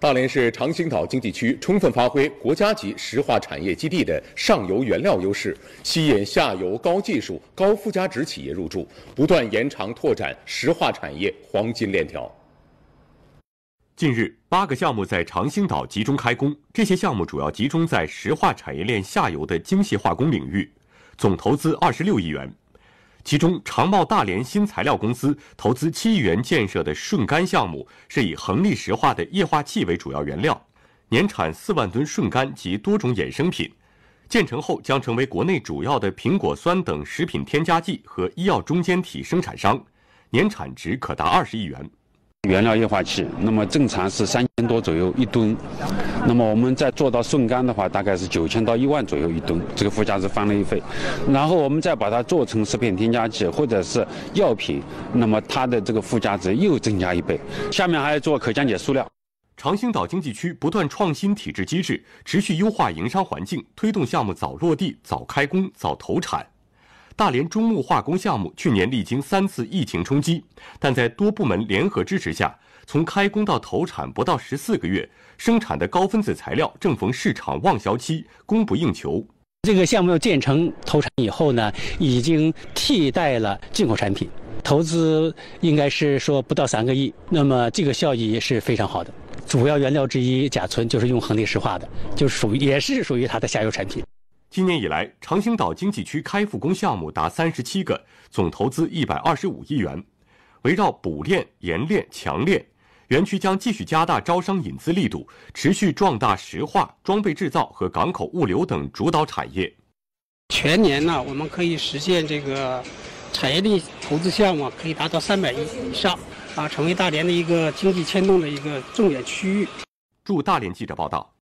大连市长兴岛经济区充分发挥国家级石化产业基地的上游原料优势，吸引下游高技术、高附加值企业入驻，不断延长拓展石化产业黄金链条。近日，八个项目在长兴岛集中开工，这些项目主要集中在石化产业链下游的精细化工领域，总投资二十六亿元。其中，长茂大连新材料公司投资七亿元建设的顺干项目，是以恒力石化的液化气为主要原料，年产四万吨顺干及多种衍生品。建成后将成为国内主要的苹果酸等食品添加剂和医药中间体生产商，年产值可达二十亿元。原料液化气，那么正常是三千多左右一吨，那么我们再做到顺干的话，大概是九千到一万左右一吨，这个附加值翻了一倍。然后我们再把它做成食品添加剂或者是药品，那么它的这个附加值又增加一倍。下面还要做可降解塑料。长兴岛经济区不断创新体制机制，持续优化营商环境，推动项目早落地、早开工、早投产。大连中木化工项目去年历经三次疫情冲击，但在多部门联合支持下，从开工到投产不到十四个月，生产的高分子材料正逢市场旺销期，供不应求。这个项目建成投产以后呢，已经替代了进口产品，投资应该是说不到三个亿，那么这个效益是非常好的。主要原料之一甲醇就是用恒力石化的，就属于也是属于它的下游产品。今年以来，长兴岛经济区开复工项目达三十七个，总投资一百二十五亿元。围绕补链、延链、强链，园区将继续加大招商引资力度，持续壮大石化、装备制造和港口物流等主导产业。全年呢，我们可以实现这个产业力投资项目可以达到三百亿以上，啊，成为大连的一个经济牵动的一个重点区域。驻大连记者报道。